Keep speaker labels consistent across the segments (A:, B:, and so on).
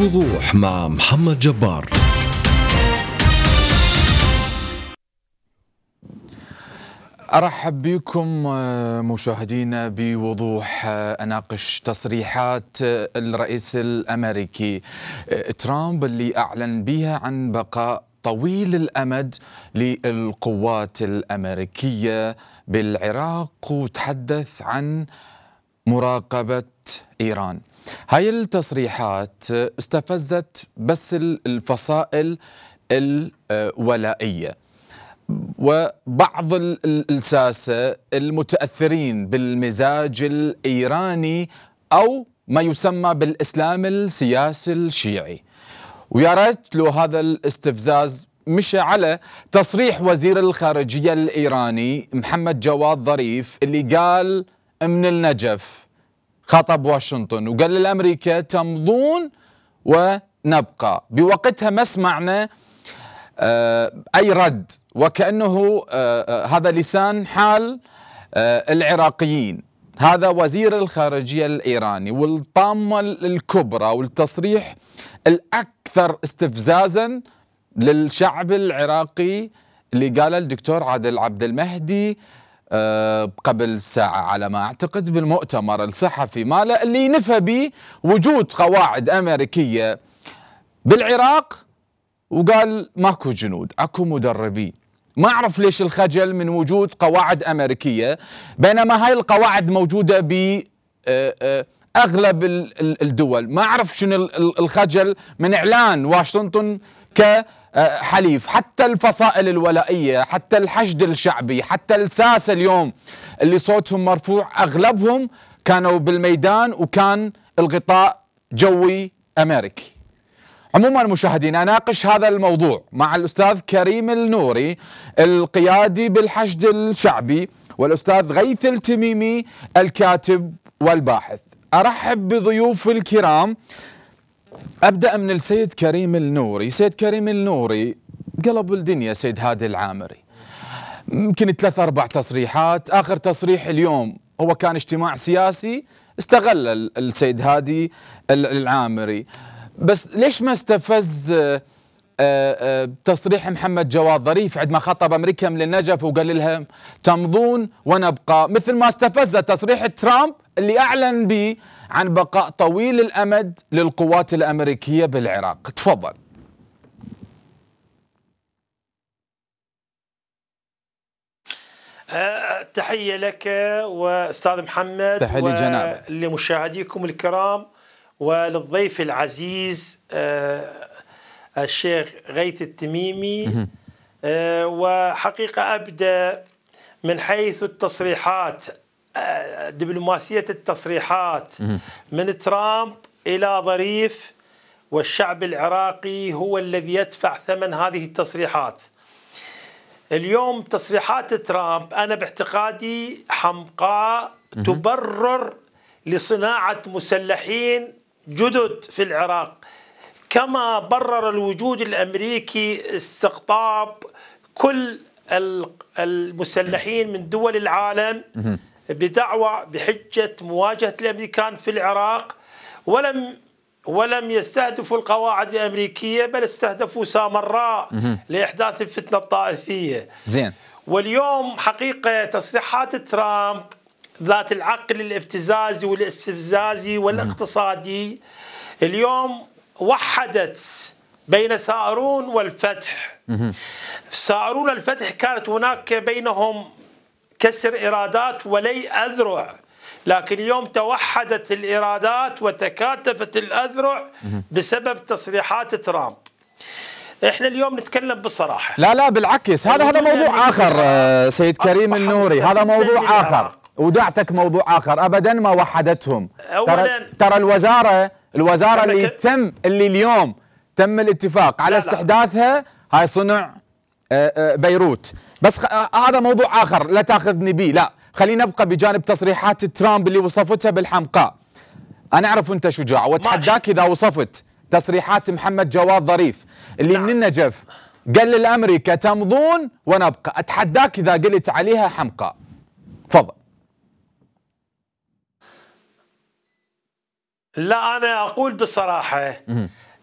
A: بوضوح مع محمد جبار
B: ارحب بكم آه، مشاهدينا بوضوح آه، اناقش تصريحات آه، الرئيس الامريكي ترامب اللي اعلن بها عن بقاء طويل الامد للقوات الامريكيه بالعراق وتحدث عن مراقبه ايران هاي التصريحات استفزت بس الفصائل الولائيه وبعض الساسه المتاثرين بالمزاج الايراني او ما يسمى بالاسلام السياسي الشيعي ويا ريت لو هذا الاستفزاز مشى على تصريح وزير الخارجيه الايراني محمد جواد ظريف اللي قال من النجف خاطب واشنطن وقال للأمريكا تمضون ونبقى بوقتها ما سمعنا آه، أي رد وكأنه آه، آه، هذا لسان حال العراقيين هذا وزير الخارجية الإيراني والطامة الكبرى والتصريح الأكثر استفزازا للشعب العراقي اللي قال الدكتور عادل عبد المهدي آه، قبل ساعة على ما أعتقد بالمؤتمر الصحفي ماله اللي نفى به وجود قواعد أمريكية بالعراق وقال ماكو جنود أكو مدربين ما أعرف ليش الخجل من وجود قواعد أمريكية بينما هاي القواعد موجودة ب آه، آه، أغلب الدول ما أعرف شنو الخجل من إعلان واشنطن كحليف حتى الفصائل الولائية حتى الحشد الشعبي حتى الساس اليوم اللي صوتهم مرفوع أغلبهم كانوا بالميدان وكان الغطاء جوي أمريكي عموما مشاهدين اناقش هذا الموضوع مع الاستاذ كريم النوري القيادي بالحشد الشعبي والاستاذ غيث التميمي الكاتب والباحث ارحب بضيوف الكرام ابدا من السيد كريم النوري، سيد كريم النوري قلب الدنيا سيد هادي العامري. يمكن ثلاث اربع تصريحات، اخر تصريح اليوم هو كان اجتماع سياسي استغل السيد هادي العامري. بس ليش ما استفز آه، آه، تصريح محمد جواد ظريف عندما خطب امريكا من النجف وقال لها تمضون ونبقى مثل ما استفز تصريح ترامب اللي أعلن به عن بقاء طويل الأمد للقوات الأمريكية بالعراق تفضل
C: أه، تحية لك وأستاذ محمد تحية لمشاهديكم الكرام وللضيف العزيز أه، الشيخ غيث التميمي أه، وحقيقة أبدأ من حيث التصريحات دبلوماسية التصريحات من ترامب إلى ظريف والشعب العراقي هو الذي يدفع ثمن هذه التصريحات اليوم تصريحات ترامب أنا باعتقادي حمقاء تبرر لصناعة مسلحين جدد في العراق كما برر الوجود الأمريكي استقطاب كل المسلحين من دول العالم بدعوى بحجة مواجهة الأمريكان في العراق ولم ولم يستهدفوا القواعد الأمريكية بل استهدفوا سامراء لإحداث الفتنة الطائفية زين واليوم حقيقة تصريحات ترامب ذات العقل الابتزازي والاستفزازي والاقتصادي اليوم وحدت بين سارون والفتح سارون الفتح كانت هناك بينهم كسر إرادات ولي أذرع لكن اليوم توحدت الإرادات وتكاتفت الأذرع بسبب تصريحات ترامب احنا اليوم نتكلم بصراحه
B: لا لا بالعكس هذا هذا موضوع اخر آه، سيد كريم النوري هذا موضوع اخر ودعتك موضوع اخر ابدا ما وحدتهم ترى ترى الوزاره الوزاره اللي تم اللي اليوم تم الاتفاق على استحداثها هاي صنع آه، آه، بيروت بس خ... آه هذا موضوع اخر لا تاخذني به لا خلينا نبقى بجانب تصريحات ترامب اللي وصفتها بالحمقاء انا اعرف انت شجاع واتحداك اذا وصفت تصريحات محمد جواد ظريف اللي نعم. من النجف قال للامريكا تمضون ونبقى اتحداك اذا قلت عليها حمقاء تفضل لا انا اقول بصراحه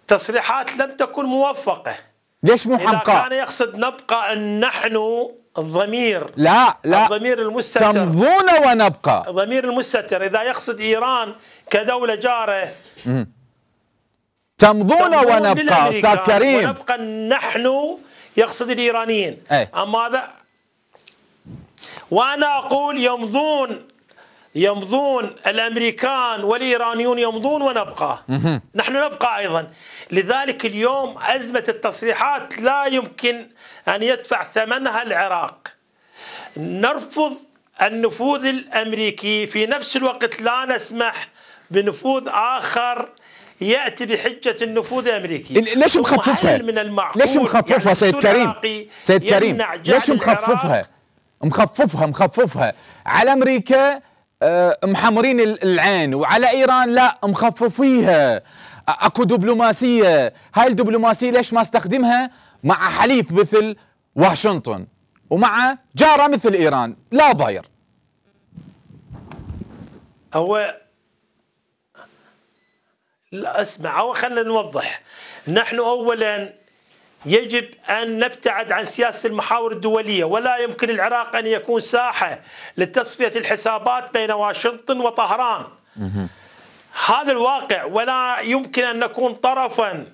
C: تصريحات لم تكن موفقه
B: ليش مو حمقاء؟
C: كان يقصد نبقى أن نحن الضمير لا لا الضمير المستتر
B: تمضون ونبقى
C: الضمير المستتر إذا يقصد إيران كدولة جارة
B: تمضون ونبقى أستاذ كريم ونبقى
C: نحن يقصد الإيرانيين أي. أما هذا وأنا أقول يمضون يمضون الامريكان والايرانيون يمضون ونبقى نحن نبقى ايضا لذلك اليوم ازمه التصريحات لا يمكن ان يدفع ثمنها العراق نرفض النفوذ الامريكي في نفس الوقت لا نسمح بنفوذ اخر ياتي بحجه النفوذ الامريكي ليش مخففها؟ من المعقول ليش مخففها يعني سيد كريم؟ سيد كريم ليش
B: مخففها؟ مخففها مخففها على امريكا آه، محمرين العين وعلى ايران لا مخففيها اكو دبلوماسيه هاي الدبلوماسيه ليش ما استخدمها مع حليف مثل واشنطن ومع جاره مثل ايران لا ضاير
C: هو لا اسمع خلينا نوضح نحن اولا يجب أن نبتعد عن سياسة المحاور الدولية ولا يمكن العراق أن يكون ساحة لتصفية الحسابات بين واشنطن وطهران هذا الواقع ولا يمكن أن نكون طرفا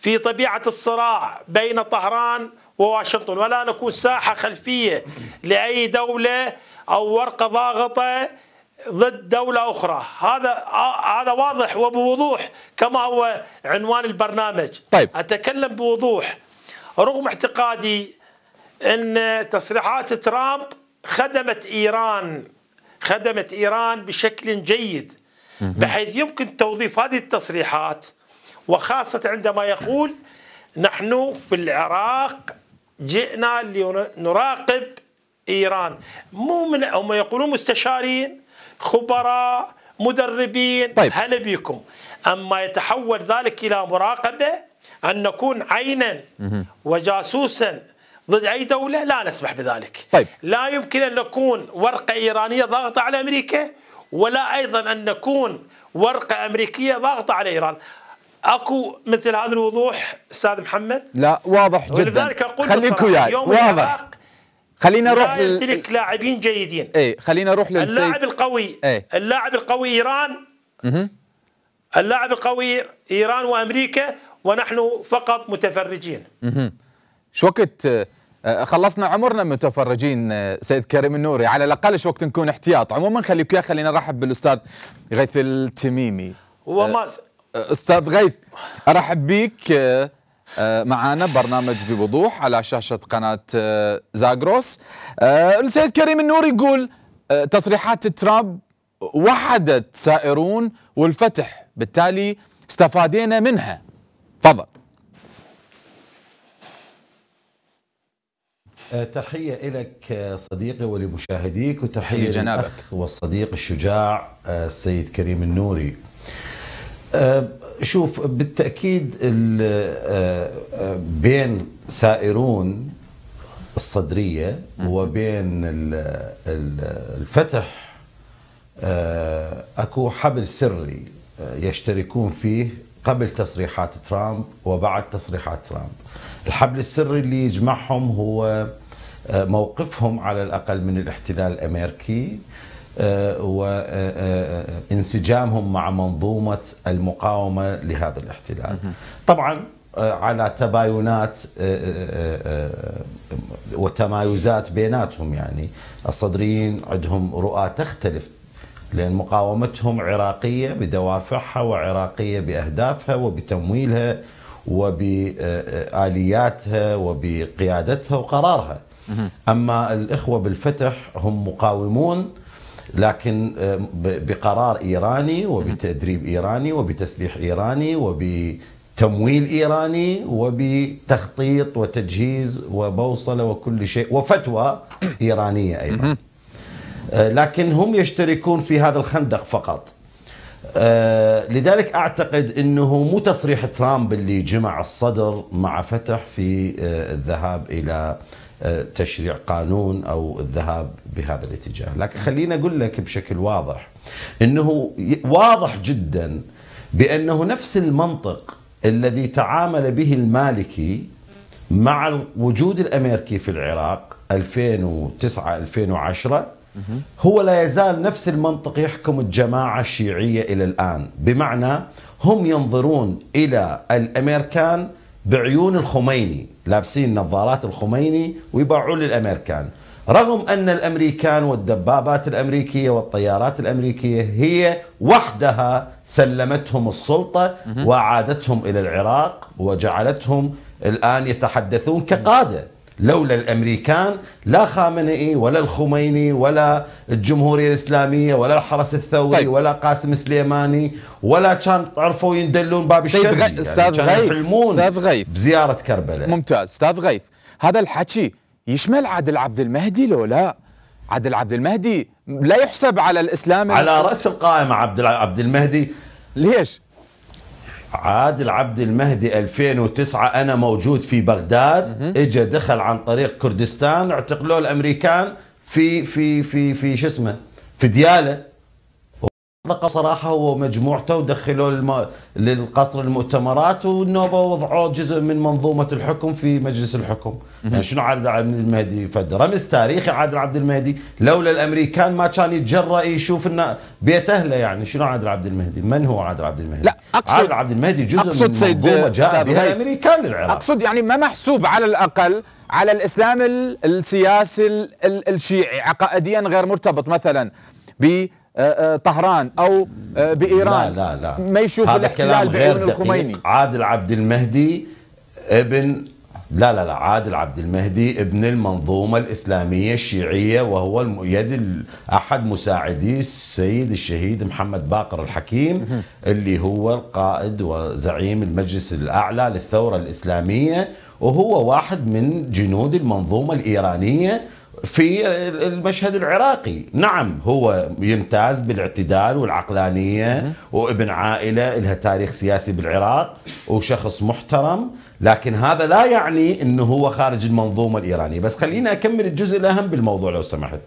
C: في طبيعة الصراع بين طهران وواشنطن ولا نكون ساحة خلفية لأي دولة أو ورقة ضاغطة ضد دولة أخرى هذا هذا واضح وبوضوح كما هو عنوان البرنامج طيب. أتكلم بوضوح رغم اعتقادي أن تصريحات ترامب خدمت إيران خدمت إيران بشكل جيد بحيث يمكن توظيف هذه التصريحات وخاصة عندما يقول نحن في العراق جئنا لنراقب إيران مو من هم يقولون مستشارين خبراء مدربين طيب. هلا بكم أما يتحول ذلك إلى مراقبة أن نكون عينا وجاسوسا ضد أي دولة لا نسمح بذلك طيب. لا يمكن أن نكون ورقة إيرانية ضاغطة على أمريكا ولا أيضا أن نكون ورقة أمريكية ضاغطة على إيران اكو مثل هذا الوضوح استاذ محمد
B: لا واضح جدا ولذلك اقول خليك وياي واضح خلينا نروح لا يمتلك لل... لاعبين جيدين ايه خلينا نروح للسيد اللاعب
C: القوي ايه؟ اللاعب القوي ايران اللاعب القوي ايران وامريكا ونحن فقط متفرجين
B: شو وقت آه، خلصنا عمرنا متفرجين آه، سيد كريم النوري على الاقل شو وقت نكون احتياط عموما خليك يا خلينا نرحب بالاستاذ غيث التميمي وما آه، استاذ غيث ارحب بك معانا برنامج بوضوح على شاشه قناه زاغروس السيد كريم النوري يقول تصريحات ترامب وحدت سائرون والفتح بالتالي استفادينا منها تفضل
A: آه، تحية إلك آه، صديقي ولمشاهديك وتحية لجنابك والصديق الشجاع آه، السيد كريم النوري شوف بالتأكيد بين سائرون الصدرية وبين الفتح أكو حبل سري يشتركون فيه قبل تصريحات ترامب وبعد تصريحات ترامب الحبل السري اللي يجمعهم هو آه، موقفهم على الأقل من الاحتلال الأمريكي آه، وانسجامهم آه، مع منظومة المقاومة لهذا الاحتلال طبعا على تباينات وتمايزات بيناتهم يعني الصدريين عندهم رؤى تختلف لأن مقاومتهم عراقية بدوافعها وعراقية بأهدافها وبتمويلها وبآلياتها وبقيادتها وقرارها أما الإخوة بالفتح هم مقاومون لكن آه، بقرار إيراني وبتدريب إيراني وبتسليح إيراني وبتمويل إيراني وبتخطيط وتجهيز وبوصلة وكل شيء وفتوى إيرانية أيضا آه، لكن هم يشتركون في هذا الخندق فقط آه، لذلك أعتقد أنه مو تصريح ترامب اللي جمع الصدر مع فتح في آه، الذهاب إلى تشريع قانون أو الذهاب بهذا الاتجاه لكن خليني أقول لك بشكل واضح أنه واضح جدا بأنه نفس المنطق الذي تعامل به المالكي مع الوجود الأمريكي في العراق 2009 2010 هو لا يزال نفس المنطق يحكم الجماعة الشيعية إلى الآن بمعنى هم ينظرون إلى الأمريكان بعيون الخميني لابسين نظارات الخميني ويباعوا للأمريكان رغم أن الأمريكان والدبابات الأمريكية والطيارات الأمريكية هي وحدها سلمتهم السلطة وعادتهم إلى العراق وجعلتهم الآن يتحدثون كقادة لولا الامريكان لا خامنئي ولا الخميني ولا الجمهوريه الاسلاميه ولا الحرس الثوري طيب. ولا قاسم سليماني ولا كان عرفوا يندلون باب الشرق غ... يعني استاذ غيث استاذ غيث
B: بزياره كربلاء ممتاز استاذ غيث هذا الحكي يشمل عادل عبد المهدي لو لا عادل عبد المهدي لا يحسب على الاسلام على راس القائمه عبد عبد المهدي ليش؟ عادل
A: عبد المهدي 2009 انا موجود في بغداد اجى دخل عن طريق كردستان اعتقلوه الامريكان في في في في شو اسمه في دياله اطلقوا صراحه هو ومجموعته ودخلوا الم... للقصر المؤتمرات والنوبه وضعوا جزء من منظومه الحكم في مجلس الحكم يعني شنو عادل عبد المهدي فد رمز تاريخي عادل عبد المهدي لولا الامريكان ما كان يتجرأ يشوف انه بيت اهله يعني شنو عادل عبد المهدي من هو عادل عبد المهدي لا أقصد عادل عبد المهدي جزء أقصد من منظومه جاء بها الامريكان للعراق
B: اقصد يعني ما محسوب على الاقل على الاسلام السياسي الشيعي عقائديا غير مرتبط مثلا ب آه، آه، طهران او آه، بايران لا لا لا ما يشوف الاحتلال غير الخميني
A: عادل عبد المهدي ابن لا لا لا عادل عبد المهدي ابن المنظومة الإسلامية الشيعية وهو يد أحد مساعدي السيد الشهيد محمد باقر الحكيم اللي هو القائد وزعيم المجلس الأعلى للثورة الإسلامية وهو واحد من جنود المنظومة الإيرانية في المشهد العراقي نعم هو يمتاز بالاعتدال والعقلانية وابن عائلة لها تاريخ سياسي بالعراق وشخص محترم لكن هذا لا يعني أنه هو خارج المنظومة الإيرانية بس خلينا أكمل الجزء الأهم بالموضوع لو سمحت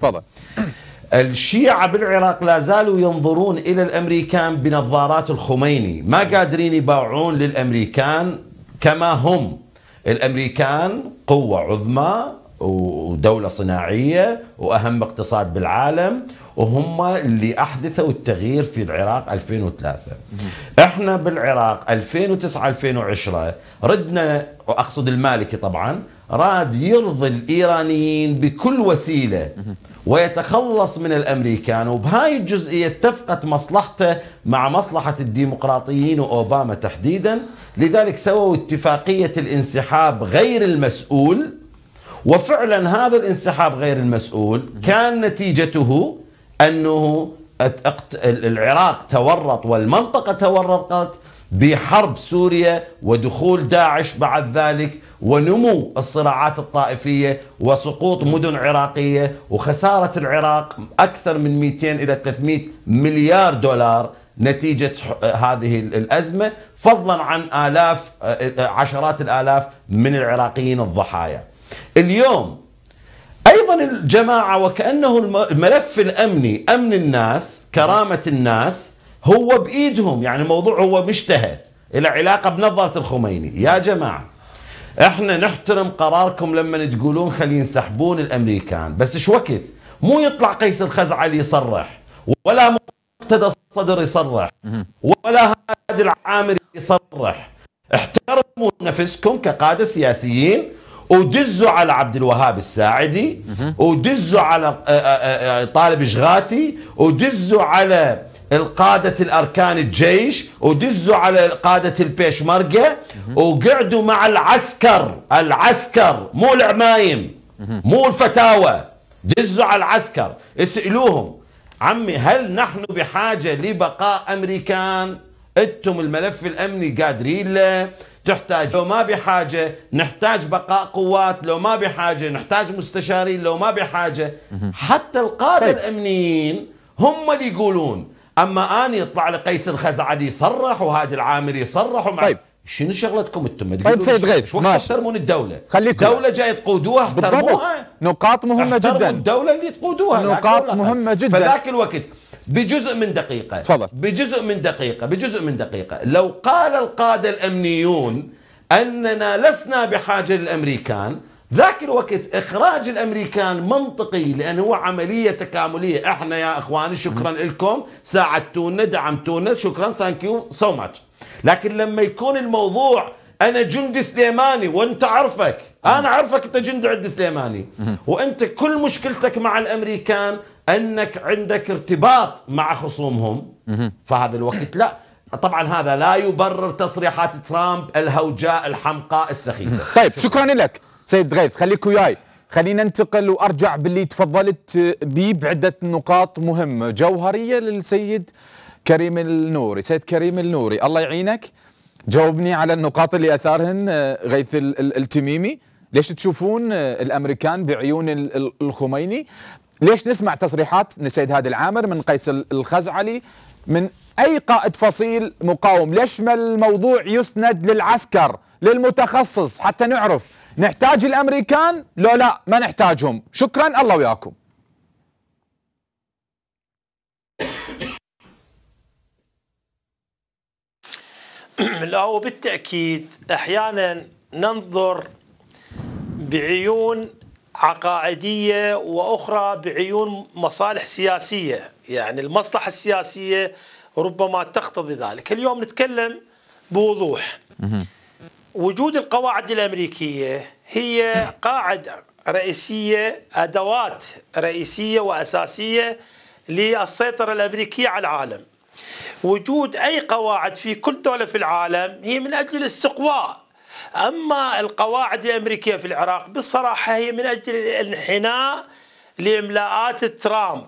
A: الشيعة بالعراق لا زالوا ينظرون إلى الأمريكان بنظارات الخميني ما قادرين يباعون للأمريكان كما هم الأمريكان قوة عظمى ودولة صناعية وأهم اقتصاد بالعالم وهم اللي أحدثوا التغيير في العراق 2003 احنا بالعراق 2009-2010 ردنا وأقصد المالكي طبعا راد يرضي الإيرانيين بكل وسيلة ويتخلص من الامريكان وبهاي الجزئيه اتفقت مصلحته مع مصلحه الديمقراطيين واوباما تحديدا لذلك سووا اتفاقيه الانسحاب غير المسؤول وفعلا هذا الانسحاب غير المسؤول كان نتيجته أنه العراق تورط والمنطقة تورطت بحرب سوريا ودخول داعش بعد ذلك ونمو الصراعات الطائفية وسقوط مدن عراقية وخسارة العراق أكثر من 200 إلى 300 مليار دولار نتيجة هذه الأزمة فضلا عن آلاف آه، آه، عشرات الآلاف من العراقيين الضحايا اليوم ايضا الجماعه وكانه الملف الامني امن الناس كرامه الناس هو بايدهم يعني الموضوع هو مشتهى الى علاقه بنظره الخميني يا جماعه احنا نحترم قراركم لما تقولون خلي ينسحبون الامريكان بس ايش وقت مو يطلع قيس الخزعلي يصرح ولا مقتدى الصدر يصرح ولا هادي العامري يصرح احترموا نفسكم كقاده سياسيين ودزوا على عبد الوهاب الساعدي ودزوا على آه، آه، آه، طالب شغاتي ودزوا على القادة الأركان الجيش ودزوا على قادة البيشمركة وقعدوا مع العسكر العسكر مو العمايم مو الفتاوى دزوا على العسكر اسألوهم عمي هل نحن بحاجة لبقاء أمريكان انتم الملف الامني قادرين له تحتاج لو ما بحاجة نحتاج بقاء قوات لو ما بحاجة نحتاج مستشارين لو ما بحاجة حتى القادة طيب. الأمنيين هم اللي يقولون أما أنا يطلع لقيس الخزعلي صرح وهادي العامري يصرح ومع طيب. شنو شغلتكم انتم طيب سيد غيث شو تحترمون الدوله خليكم الدوله جاي تقودوها احترموها نقاط مهمه جدا الدوله اللي تقودوها نقاط مهمه جدا فذاك الوقت بجزء من دقيقة فضل. بجزء من دقيقة بجزء من دقيقة لو قال القادة الأمنيون أننا لسنا بحاجة للأمريكان ذاك الوقت إخراج الأمريكان منطقي لأنه هو عملية تكاملية إحنا يا إخواني شكرا لكم ساعدتونا دعمتونا شكرا ثانك يو سو ماتش لكن لما يكون الموضوع أنا جندي سليماني وأنت عرفك أنا عرفك أنت جندي عد سليماني وأنت كل مشكلتك مع الأمريكان انك عندك ارتباط مع خصومهم فهذا الوقت لا طبعا هذا لا يبرر تصريحات ترامب
B: الهوجاء الحمقاء
A: السخيفه
B: طيب شكرا لك سيد غيث خليك وياي خلينا ننتقل وارجع باللي تفضلت به بعده نقاط مهمه جوهريه للسيد كريم النوري سيد كريم النوري الله يعينك جاوبني على النقاط اللي اثارهن غيث التميمي ليش تشوفون الامريكان بعيون الخميني ليش نسمع تصريحات السيد هادي العامر من قيس الخزعلي من اي قائد فصيل مقاوم ليش ما الموضوع يسند للعسكر للمتخصص حتى نعرف نحتاج الامريكان لو لا ما نحتاجهم شكرا الله وياكم
C: لا وبالتاكيد احيانا ننظر بعيون عقائدية وأخرى بعيون مصالح سياسية يعني المصلحة السياسية ربما تقتضي ذلك اليوم نتكلم بوضوح وجود القواعد الأمريكية هي قاعدة رئيسية أدوات رئيسية وأساسية للسيطرة الأمريكية على العالم وجود أي قواعد في كل دولة في العالم هي من أجل الاستقواء أما القواعد الأمريكية في العراق بالصراحة هي من أجل الانحناء لإملاءات ترامب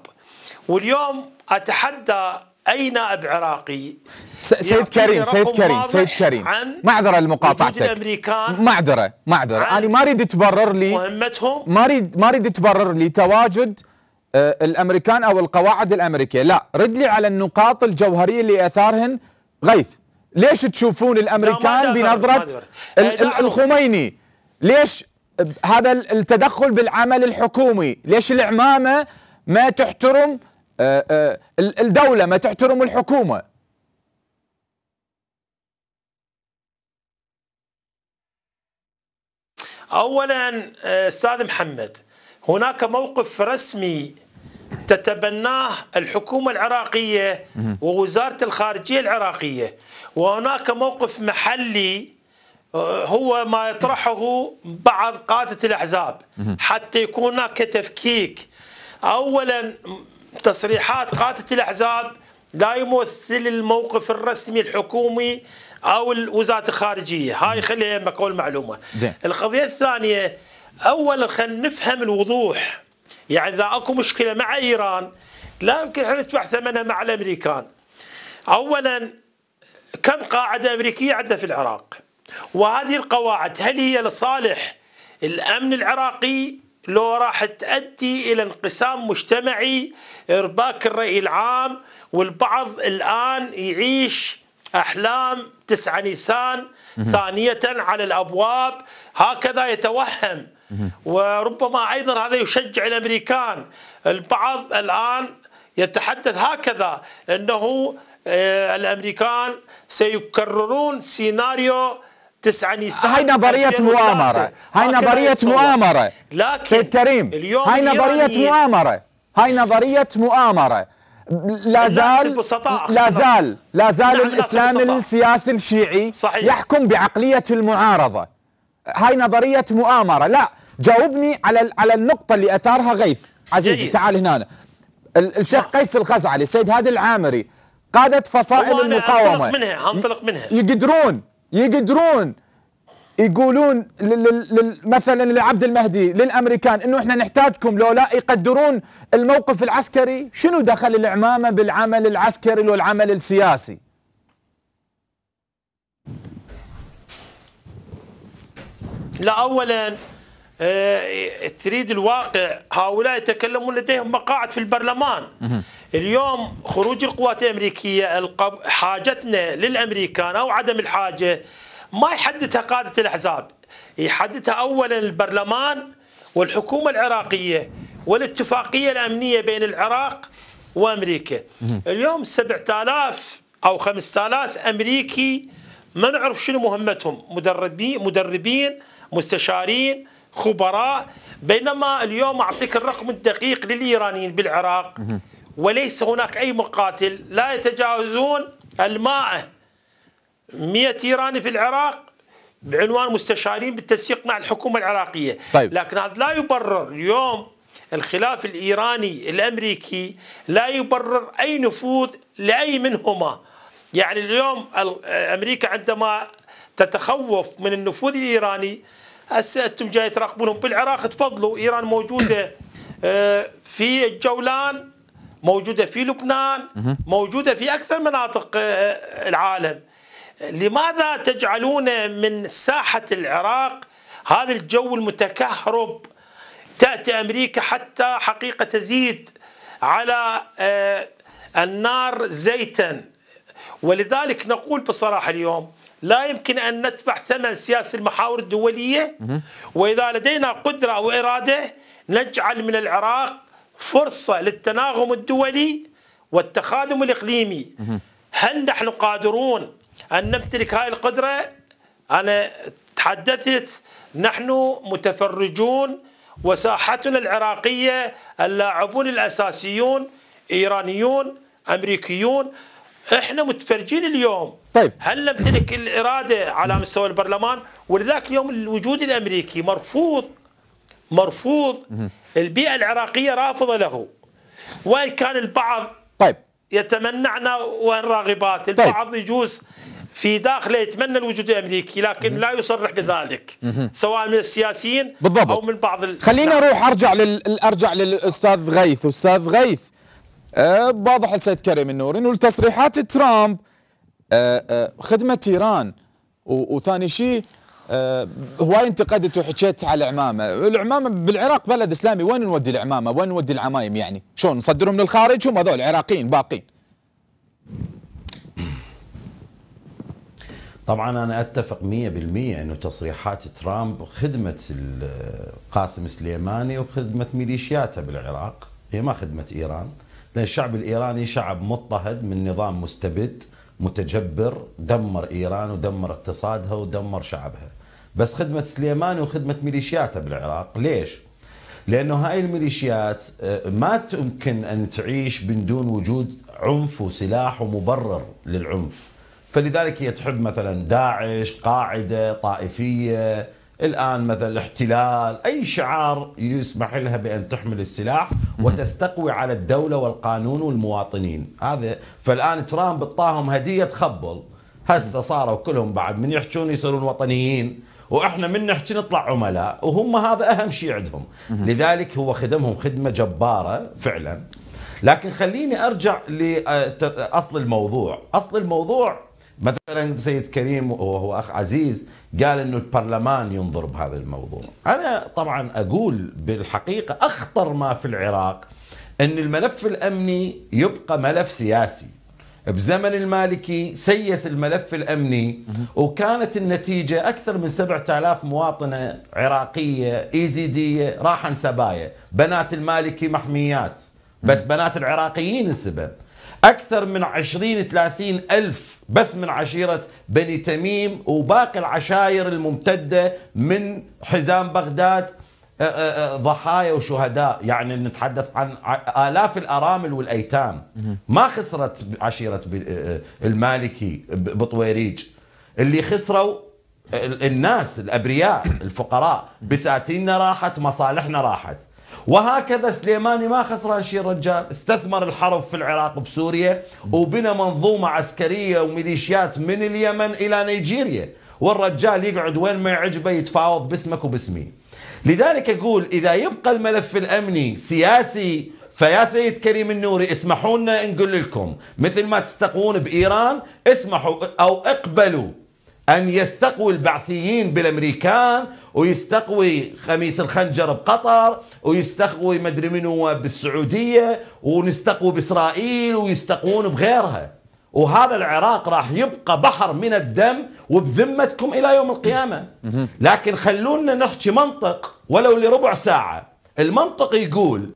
C: واليوم أتحدى أي نائب عراقي سيد كريم سيد كريم سيد كريم معذره لمقاطعتك الامريكان
B: معذره معذره انا ما اريد تبرر لي
C: مهمتهم
B: ما اريد ما اريد تبرر لي تواجد آه، الامريكان او القواعد الامريكيه لا رد لي على النقاط الجوهريه اللي اثارهن غيث ليش تشوفون الامريكان بنظره إيه، الخميني ليش هذا التدخل بالعمل الحكومي ليش العمامه ما تحترم آه، آه، الدوله ما تحترم الحكومه
C: اولا آه، استاذ محمد هناك موقف رسمي تتبناه الحكومة العراقية ووزارة الخارجية العراقية وهناك موقف محلي آه، هو ما يطرحه بعض قادة الأحزاب حتى يكون هناك تفكيك أولا تصريحات قادة الأحزاب لا يمثل الموقف الرسمي الحكومي أو وزارة الخارجية هاي خليها يمك أول معلومة القضية الثانية أولا خلينا نفهم الوضوح يعني إذا أكو مشكلة مع إيران لا يمكن أن ندفع ثمنها مع الأمريكان أولا كم قاعدة أمريكية عندنا في العراق وهذه القواعد هل هي لصالح الأمن العراقي لو راح تؤدي إلى انقسام مجتمعي إرباك الرأي العام والبعض الآن يعيش أحلام 9 نيسان ثانية على الأبواب هكذا يتوهم وربما أيضا هذا يشجع الأمريكان البعض الآن يتحدث هكذا أنه آه، الأمريكان سيكررون سيناريو 9 نيسان هاي نظرية مؤامرة هاي نظرية مؤامرة لكن سيد كريم اليوم هاي نظرية مؤامرة
B: هاي نظرية مؤامرة لا زال لا زال لا نعم، زال الاسلام السياسي الشيعي صحيح. يحكم بعقليه المعارضه هاي نظريه مؤامره لا جاوبني على على النقطه اللي اثارها غيث عزيزي جيد. تعال هنا الشيخ آه. قيس الخزعلي السيد هادي العامري قاده فصائل المقاومه انطلق منها انطلق منها يقدرون يقدرون يقولون مثلا لعبد المهدي للامريكان انه احنا نحتاجكم لو لا يقدرون الموقف العسكري شنو دخل العمامه بالعمل العسكري والعمل السياسي
C: لا اولا آه، تريد الواقع هؤلاء يتكلمون لديهم مقاعد في البرلمان اليوم خروج القوات الأمريكية حاجتنا للأمريكان أو عدم الحاجة ما يحددها قادة الأحزاب يحددها أولا البرلمان والحكومة العراقية والاتفاقية الأمنية بين العراق وأمريكا اليوم 7000 أو 5000 أمريكي ما نعرف شنو مهمتهم مدربين مدربين مستشارين خبراء بينما اليوم أعطيك الرقم الدقيق للإيرانيين بالعراق وليس هناك أي مقاتل لا يتجاوزون المائة 100 إيراني في العراق بعنوان مستشارين بالتنسيق مع الحكومة العراقية طيب. لكن هذا لا يبرر اليوم الخلاف الإيراني الأمريكي لا يبرر أي نفوذ لأي منهما يعني اليوم أمريكا عندما تتخوف من النفوذ الإيراني هسه انتم جاي تراقبونهم بالعراق تفضلوا ايران موجوده آه، في الجولان موجوده في لبنان موجوده في اكثر مناطق آه، العالم لماذا تجعلون من ساحه العراق هذا الجو المتكهرب تاتي امريكا حتى حقيقه تزيد على آه، النار زيتا ولذلك نقول بصراحه اليوم لا يمكن أن ندفع ثمن سياسي المحاور الدولية وإذا لدينا قدرة وإرادة نجعل من العراق فرصة للتناغم الدولي والتخادم الإقليمي هل نحن قادرون أن نمتلك هذه القدرة أنا تحدثت نحن متفرجون وساحتنا العراقية اللاعبون الأساسيون إيرانيون أمريكيون إحنا متفرجين اليوم طيب هل نمتلك الاراده على مستوى البرلمان ولذلك اليوم الوجود الامريكي مرفوض مرفوض البيئه العراقيه رافضه له وان كان البعض طيب يتمنعنا وان راغبات طيب. البعض طيب. يجوز في داخله يتمنى الوجود الامريكي لكن لا يصرح بذلك سواء من السياسيين بالضبط. او من بعض ال... خليني نعم. اروح ارجع
B: لل... ارجع للاستاذ غيث استاذ غيث أه السيد كريم النور انه التصريحات ترامب آه، آه، خدمه ايران وثاني شيء آه، هواي انتقدت وحكيت على العمامه، العمامه بالعراق بلد اسلامي وين نودي العمامه؟ وين نودي العمايم يعني؟ شلون نصدرهم من الخارج هم هذول عراقيين باقين.
A: طبعا انا اتفق 100% انه تصريحات ترامب خدمه قاسم سليماني وخدمه ميليشياته بالعراق، هي ما خدمه ايران، لان الشعب الايراني شعب مضطهد من نظام مستبد متجبر دمر إيران ودمر اقتصادها ودمر شعبها بس خدمة سليمان وخدمة ميليشياته بالعراق ليش؟ لأنه هاي الميليشيات آه، ما تمكن أن تعيش من دون وجود عنف وسلاح ومبرر للعنف فلذلك هي تحب مثلا داعش قاعدة طائفية الآن مثلا الاحتلال أي شعار يسمح لها بأن تحمل السلاح وتستقوي على الدولة والقانون والمواطنين هذا فالآن ترامب اعطاهم هدية تخبل هسه صاروا كلهم بعد من يحجون يصيرون وطنيين واحنا من نحكي نطلع عملاء وهم هذا اهم شيء عندهم لذلك هو خدمهم خدمه جباره فعلا لكن خليني ارجع لاصل الموضوع اصل الموضوع مثلا سيد كريم وهو اخ عزيز قال انه البرلمان ينظر بهذا الموضوع انا طبعا اقول بالحقيقه اخطر ما في العراق ان الملف الامني يبقى ملف سياسي بزمن المالكي سيس الملف الامني وكانت النتيجه اكثر من 7000 مواطنه عراقيه ايزيديه راحن سبايا بنات المالكي محميات بس بنات العراقيين انسبب أكثر من 20 ثلاثين ألف بس من عشيرة بني تميم وباقي العشائر الممتدة من حزام بغداد ضحايا وشهداء يعني نتحدث عن آلاف الأرامل والأيتام ما خسرت عشيرة المالكي بطويريج اللي خسروا الناس الأبرياء الفقراء بساتيننا راحت مصالحنا راحت وهكذا سليماني ما خسران شيء الرجال استثمر الحرب في العراق بسوريا وبنى منظومة عسكرية وميليشيات من اليمن إلى نيجيريا والرجال يقعد وين ما يعجبه يتفاوض باسمك وباسمي لذلك أقول إذا يبقى الملف الأمني سياسي فيا سيد كريم النوري اسمحوا لنا نقول لكم مثل ما تستقون بإيران اسمحوا أو اقبلوا أن يستقوي البعثيين بالأمريكان ويستقوي خميس الخنجر بقطر ويستقوي مدري منو بالسعوديه ونستقوي باسرائيل ويستقوون بغيرها وهذا العراق راح يبقى بحر من الدم وبذمتكم الى يوم القيامه لكن خلونا نحكي منطق ولو لربع ساعه المنطق يقول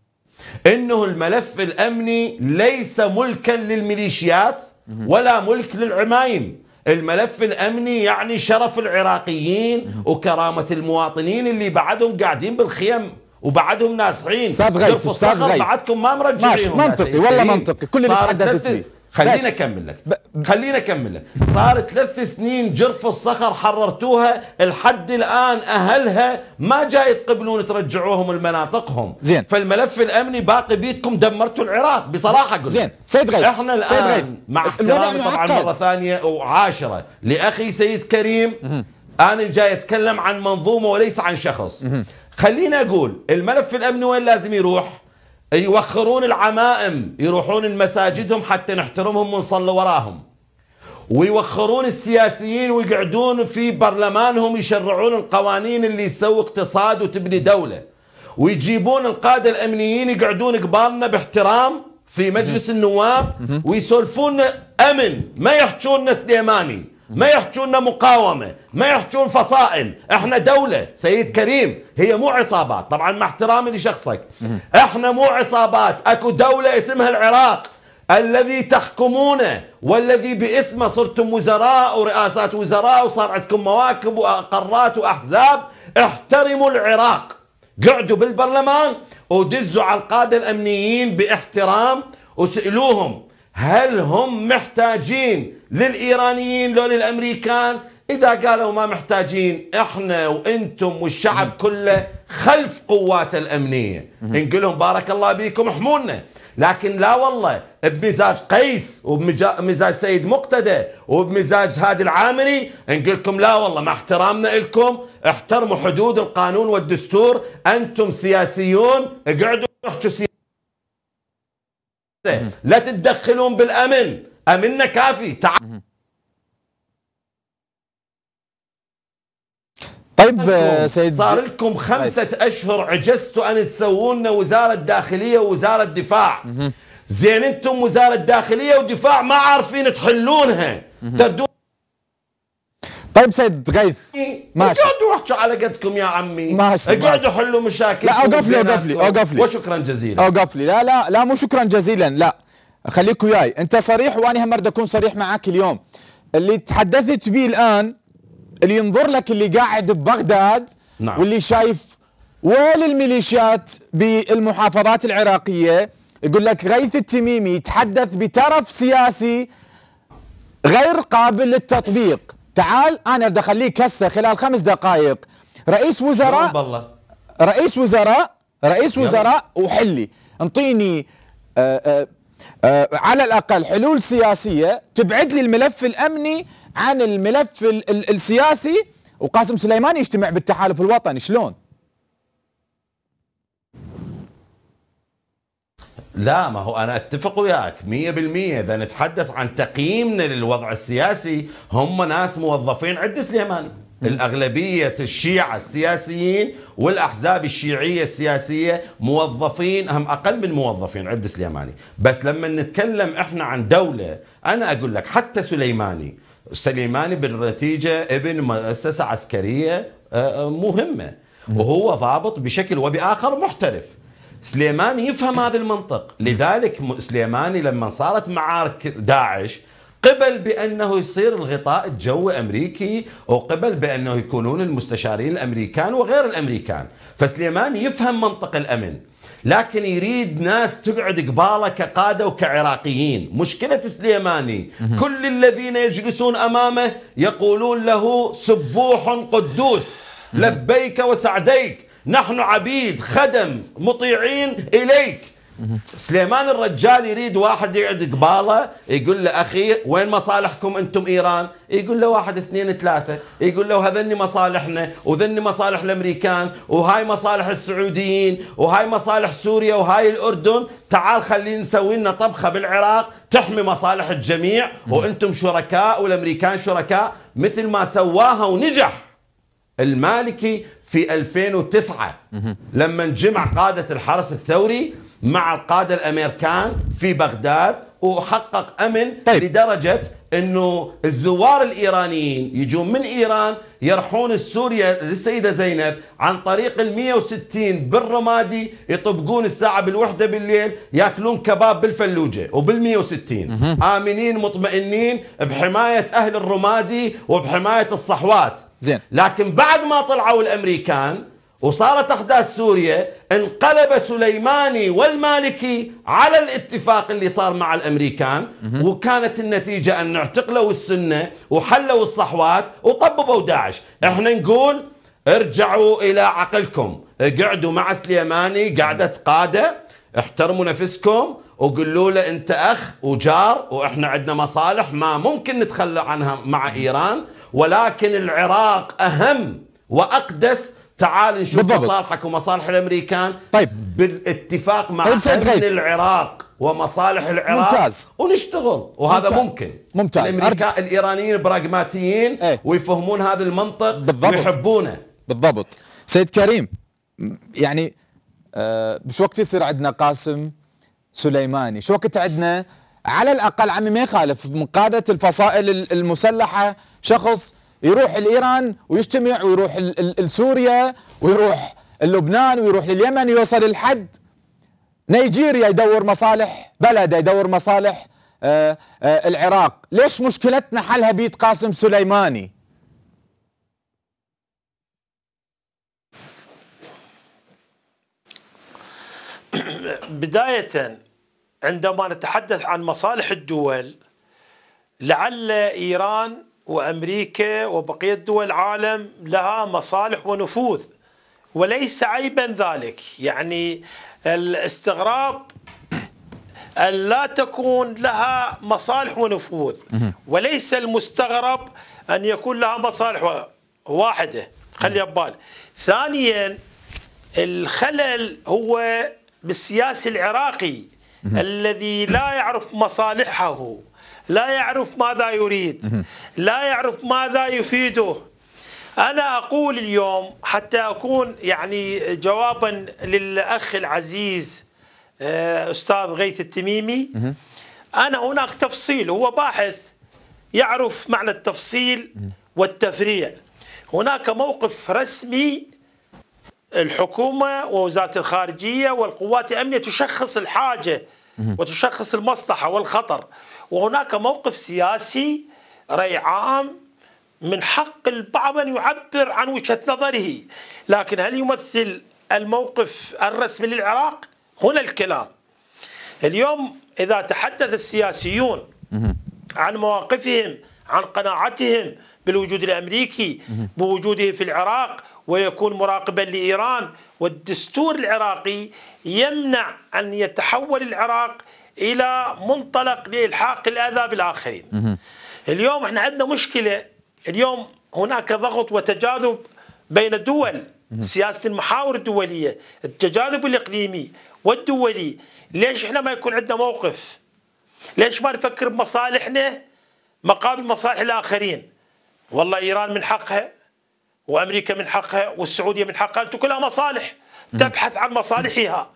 A: انه الملف الامني ليس ملكا للميليشيات ولا ملك للعمايم الملف الامني يعني شرف العراقيين وكرامه المواطنين اللي بعدهم قاعدين بالخيم وبعدهم ناسحين استاذ غيث استاذ غيث بعدكم ما مرجعين منطقي والله منطقي كل اللي تحدثت فيه خليني اكمل لك خلينا اكملك صار ثلاث سنين جرف الصخر حررتوها لحد الان اهلها ما جاي تقبلون ترجعوهم لمناطقهم زين فالملف الامني باقي بيدكم دمرتوا العراق بصراحه قلت زين سيد غيث احنا الان سيد غيث. مع احترامي طبعا مره ثانيه وعاشره لاخي سيد كريم انا جاي اتكلم عن منظومه وليس عن شخص خلينا اقول الملف الامني وين لازم يروح؟ يوخرون العمائم يروحون المساجدهم حتى نحترمهم ونصلي وراهم ويوخرون السياسيين ويقعدون في برلمانهم يشرعون القوانين اللي يسوي اقتصاد وتبني دولة ويجيبون القادة الأمنيين يقعدون قبالنا باحترام في مجلس النواب ويسولفون أمن ما يحجون سليماني ما يحجون لنا مقاومة ما يحجون فصائل احنا دولة سيد كريم هي مو عصابات طبعا مع احترامي لشخصك احنا مو عصابات اكو دولة اسمها العراق الذي تحكمونه والذي باسمه صرتم وزراء ورئاسات وزراء وصار عندكم مواكب وقارات واحزاب احترموا العراق قعدوا بالبرلمان ودزوا على القادة الامنيين باحترام وسألوهم هل هم محتاجين للإيرانيين لو للأمريكان إذا قالوا ما محتاجين إحنا وإنتم والشعب كله خلف قوات الأمنية نقول لهم بارك الله بيكم احمونا لكن لا والله بمزاج قيس وبمزاج سيد مقتدى وبمزاج هادي العامري نقول لكم لا والله مع احترامنا لكم احترموا حدود القانون والدستور انتم سياسيون اقعدوا احكوا سياسي لا تتدخلون بالامن امننا كافي تعال
B: طيب آه، سيد صار لكم
A: خمسة طيب. أشهر عجزتوا أن تسوون لنا وزارة داخلية ووزارة دفاع زين أنتم وزارة داخلية ودفاع ما عارفين تحلونها تردون طيب سيد غيث إيه، ماشي اقعدوا احكوا على قدكم يا عمي ماشي اقعدوا حلوا مشاكل لا اوقف لي اوقف لي اوقف لي وشكرا جزيلا
B: اوقف لي لا لا لا مو شكرا جزيلا لا خليك وياي انت صريح وانا هم بدي اكون صريح معك اليوم اللي تحدثت به الان اللي ينظر لك اللي قاعد ببغداد نعم. واللي شايف وين الميليشيات بالمحافظات العراقيه يقول لك غيث التميمي يتحدث بترف سياسي غير قابل للتطبيق تعال انا بدي اخليك هسه خلال خمس دقائق رئيس وزراء رئيس وزراء رئيس وزراء وحلي انطيني آآ آه، آآ آه، آه، على الاقل حلول سياسيه تبعد لي الملف الامني عن الملف السياسي وقاسم سليمان يجتمع بالتحالف الوطني شلون؟
A: لا ما هو أنا أتفق وياك 100% إذا نتحدث عن تقييمنا للوضع السياسي هم ناس موظفين عند سليماني الأغلبية الشيعة السياسيين والأحزاب الشيعية السياسية موظفين هم أقل من موظفين عد سليماني بس لما نتكلم إحنا عن دولة أنا أقول لك حتى سليماني سليماني بالنتيجة ابن مؤسسة عسكرية آه، آه، مهمة وهو ضابط بشكل وبآخر محترف سليمان يفهم هذا المنطق لذلك سليماني لما صارت معارك داعش قبل بانه يصير الغطاء الجوي امريكي وقبل بانه يكونون المستشارين الامريكان وغير الامريكان فسليمان يفهم منطق الامن لكن يريد ناس تقعد قباله كقادة وكعراقيين مشكلة سليماني كل الذين يجلسون أمامه يقولون له سبوح قدوس لبيك وسعديك نحن عبيد خدم مطيعين إليك سليمان الرجال يريد واحد يقعد قباله يقول له اخي وين مصالحكم انتم ايران؟ يقول له واحد اثنين ثلاثه، يقول له هذني مصالحنا وذني مصالح الامريكان وهاي مصالح السعوديين وهاي مصالح سوريا وهاي الاردن، تعال خلينا نسوي لنا طبخه بالعراق تحمي مصالح الجميع وانتم شركاء والامريكان شركاء مثل ما سواها ونجح. المالكي في 2009 لما جمع قادة الحرس الثوري مع القادة الأمريكان في بغداد وحقق أمن طيب. لدرجة أنه الزوار الإيرانيين يجون من إيران يرحون سوريا للسيدة زينب عن طريق ال 160 بالرمادي يطبقون الساعة بالوحدة بالليل ياكلون كباب بالفلوجة وبال 160 آمنين مطمئنين بحماية أهل الرمادي وبحماية الصحوات زين لكن بعد ما طلعوا الامريكان وصارت احداث سوريا انقلب سليماني والمالكي على الاتفاق اللي صار مع الامريكان وكانت النتيجه ان اعتقلوا السنه وحلوا الصحوات وطببوا داعش احنا نقول ارجعوا الى عقلكم قعدوا مع سليماني قعده قاده احترموا نفسكم وقولوا له انت اخ وجار واحنا عندنا مصالح ما ممكن نتخلى عنها مع ايران ولكن العراق أهم وأقدس تعال نشوف بالضبط. مصالحك ومصالح الامريكان طيب بالاتفاق مع طيب امن العراق ومصالح العراق ممتاز ونشتغل وهذا ممتاز. ممكن ممتاز الامريكا أرجع. الايرانيين براغماتيين ايه؟ ويفهمون هذا المنطق بالضبط.
B: ويحبونه بالضبط سيد كريم يعني آه وقت يصير عندنا قاسم سليماني شو وقت عندنا على الاقل عمي ما يخالف من قاده الفصائل المسلحه شخص يروح لايران ويجتمع ويروح لسوريا ويروح لبنان ويروح لليمن يوصل الحد نيجيريا يدور مصالح بلده يدور مصالح آآ آه، آآ آه، العراق ليش مشكلتنا حلها بيت قاسم سليماني
C: بداية عندما نتحدث عن مصالح الدول لعل إيران وأمريكا وبقية دول العالم لها مصالح ونفوذ وليس عيبا ذلك يعني الاستغراب أن لا تكون لها مصالح ونفوذ وليس المستغرب أن يكون لها مصالح واحدة خلي أبال ثانيا الخلل هو بالسياسي العراقي الذي لا يعرف مصالحه لا يعرف ماذا يريد لا يعرف ماذا يفيده أنا أقول اليوم حتى أكون يعني جوابا للأخ العزيز آه، أستاذ غيث التميمي أنا هناك تفصيل هو باحث يعرف معنى التفصيل والتفريع هناك موقف رسمي الحكومة ووزارة الخارجية والقوات الأمنية تشخص الحاجة وتشخص المصلحة والخطر وهناك موقف سياسي رأي عام من حق البعض أن يعبر عن وجهة نظره لكن هل يمثل الموقف الرسمي للعراق هنا الكلام اليوم إذا تحدث السياسيون عن مواقفهم عن قناعتهم بالوجود الأمريكي بوجوده في العراق ويكون مراقبا لإيران والدستور العراقي يمنع أن يتحول العراق إلى منطلق لإلحاق الأذى بالآخرين اليوم احنا عندنا مشكلة اليوم هناك ضغط وتجاذب بين الدول سياسة المحاور الدولية التجاذب الإقليمي والدولي ليش احنا ما يكون عندنا موقف ليش ما نفكر بمصالحنا مقابل مصالح الآخرين والله إيران من حقها وامريكا من حقها والسعوديه من حقها انتم كلها مصالح تبحث عن مصالحها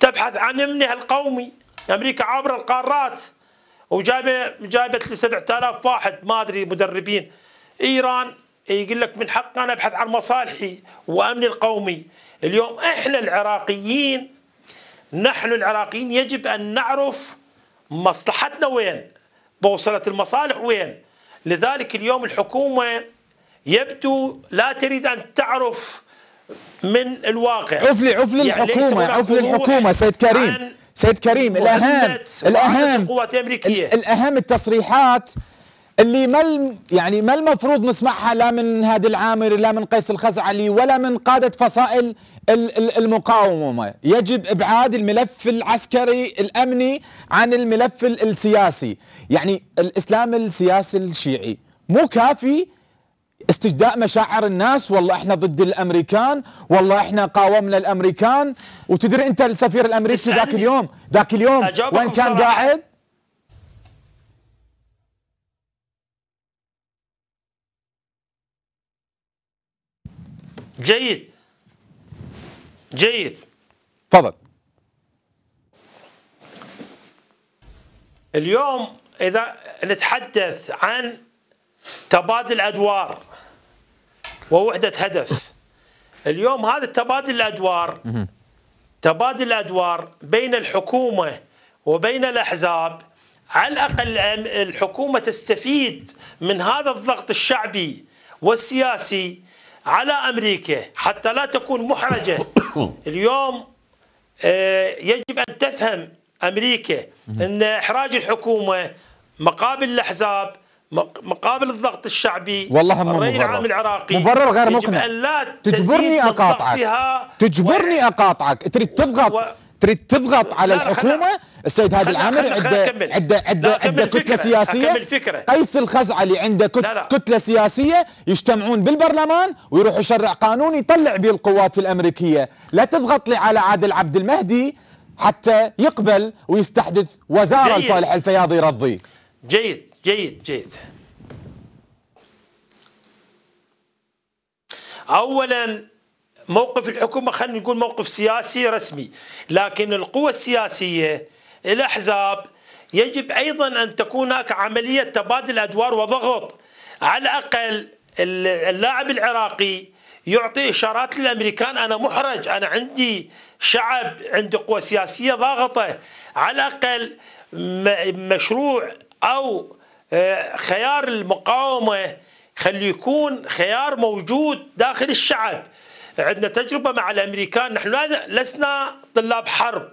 C: تبحث عن امنها القومي امريكا عبر القارات وجايبه جايبت لي 7000 واحد ما ادري مدربين ايران يقول لك من حقنا نبحث ابحث عن مصالحي وامني القومي اليوم احنا العراقيين نحن العراقيين يجب ان نعرف مصلحتنا وين بوصله المصالح وين لذلك اليوم الحكومه يبدو لا تريد أن تعرف من الواقع عفلي عفلي يعني الحكومة عفلي الحكومة سيد كريم
B: سيد كريم الأهم الأهم الأهم التصريحات اللي ما يعني ما المفروض نسمعها لا من هادي العامري لا من قيس الخزعلي ولا من قاده فصائل المقاومه، يجب ابعاد الملف العسكري الامني عن الملف السياسي، يعني الاسلام السياسي الشيعي مو كافي استجداء مشاعر الناس والله احنا ضد الامريكان والله احنا قاومنا الامريكان وتدري انت السفير الامريكي ذاك اليوم ذاك اليوم وين كان صراحة. قاعد
C: جيد جيد تفضل اليوم اذا نتحدث عن تبادل ادوار ووحده هدف اليوم هذا تبادل الادوار تبادل الادوار بين الحكومه وبين الاحزاب على الاقل الحكومه تستفيد من هذا الضغط الشعبي والسياسي على امريكا حتى لا تكون محرجه اليوم آه، يجب ان تفهم امريكا ان احراج الحكومه مقابل الاحزاب مقابل الضغط الشعبي والله مو مبرر. العام العراقي مبرر غير مقنع تجبرني اقاطعك
B: تجبرني اقاطعك تريد تضغط و... تريد تضغط على الحكومه السيد هادي العامري عنده عنده عنده عنده كتله سياسيه قيس الخزعلي عنده كت لا لا. كتله سياسيه يجتمعون بالبرلمان ويروح يشرع قانون يطلع به القوات الامريكيه لا تضغط لي على عادل عبد المهدي حتى يقبل ويستحدث وزاره الفالح الفياضي يرضيه
C: جيد جيد جيد اولا موقف الحكومه خلينا نقول موقف سياسي رسمي لكن القوى السياسيه الاحزاب يجب ايضا ان تكون هناك عمليه تبادل ادوار وضغط على الاقل اللاعب العراقي يعطي اشارات للامريكان انا محرج انا عندي شعب عندي قوى سياسيه ضاغطه على الاقل مشروع او آه، خيار المقاومة خلي يكون خيار موجود داخل الشعب عندنا تجربة مع الأمريكان نحن لسنا طلاب حرب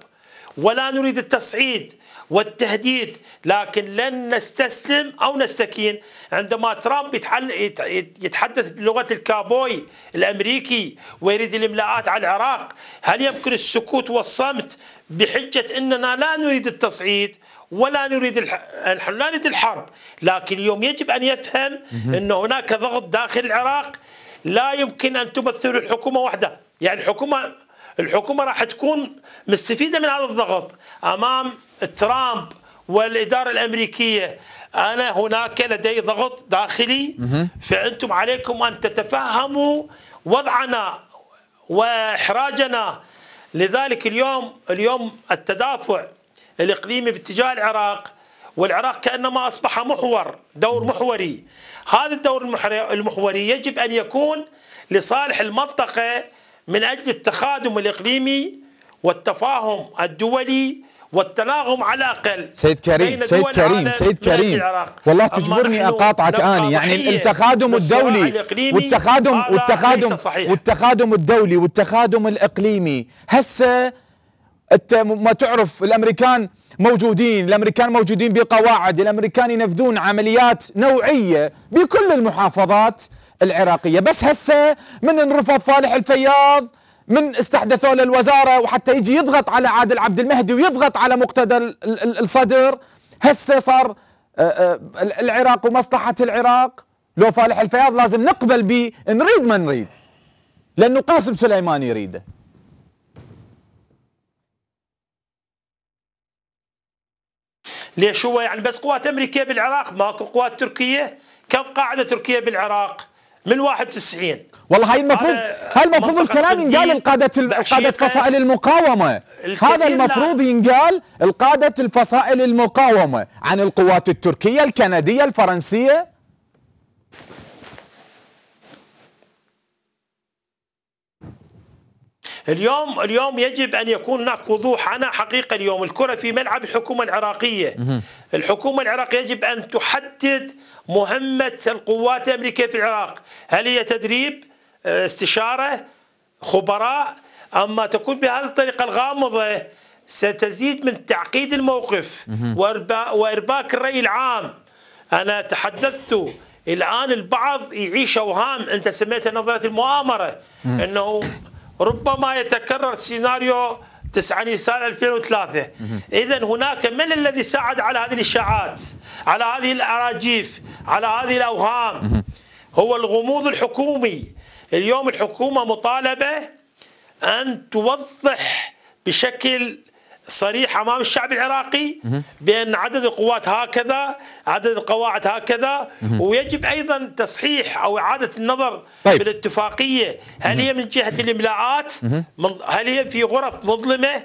C: ولا نريد التصعيد والتهديد لكن لن نستسلم أو نستكين عندما ترامب يتحدث بلغة الكابوي الأمريكي ويريد الإملاءات على العراق هل يمكن السكوت والصمت بحجة أننا لا نريد التصعيد ولا نريد نحن لا نريد الحرب لكن اليوم يجب أن يفهم أن هناك ضغط داخل العراق لا يمكن أن تمثل الحكومة وحده يعني الحكومة الحكومة راح تكون مستفيدة من هذا الضغط أمام ترامب والإدارة الأمريكية أنا هناك لدي ضغط داخلي فأنتم عليكم أن تتفهموا وضعنا وإحراجنا لذلك اليوم اليوم التدافع الإقليمي باتجاه العراق والعراق كأنما أصبح محور دور محوري هذا الدور المحوري يجب أن يكون لصالح المنطقة من أجل التخادم الإقليمي والتفاهم الدولي والتناغم على الاقل سيد كريم سيد كريم سيد كريم والله تجبرني اقاطعك اني يعني التخادم الدولي والتخادم
B: والتخادم والتخادم الدولي والتخادم الاقليمي هسه ما تعرف الامريكان موجودين الامريكان موجودين بقواعد الامريكان ينفذون عمليات نوعيه بكل المحافظات العراقيه بس هسه من انرفض صالح الفياض من استحدثوا للوزاره وحتى يجي يضغط على عادل عبد المهدي ويضغط على مقتدى الصدر هسه صار آه، آه، العراق ومصلحه العراق لو فالح الفياض لازم نقبل به نريد ما نريد لانه قاسم سليمان يريده ليش هو يعني بس قوات أمريكية
C: بالعراق ماكو قوات تركية كم قاعدة تركية بالعراق من 91
B: والله هاي المفروض هاي المفروض الكلام ينقال لقادة قادة فصائل المقاومة هذا المفروض ينقال لقادة الفصائل المقاومة عن القوات التركية الكندية الفرنسية
C: اليوم اليوم يجب ان يكون هناك وضوح انا حقيقه اليوم الكره في ملعب الحكومه العراقيه الحكومه العراقيه يجب ان تحدد مهمه القوات الامريكيه في العراق هل هي تدريب آه، استشاره خبراء اما تكون بهذه الطريقه الغامضه ستزيد من تعقيد الموقف وارباك الراي العام انا تحدثت الان البعض يعيش اوهام انت سميتها نظره المؤامره انه ربما يتكرر سيناريو 9 نيسان 2003 إذا هناك من الذي ساعد على هذه الإشاعات على هذه الأراجيف على هذه الأوهام هو الغموض الحكومي اليوم الحكومة مطالبة أن توضح بشكل صريح امام الشعب العراقي بان عدد القوات هكذا عدد القواعد هكذا ويجب ايضا تصحيح او اعاده النظر طيب. بالاتفاقيه هل هي من جهه الاملاءات هل هي في غرف مظلمه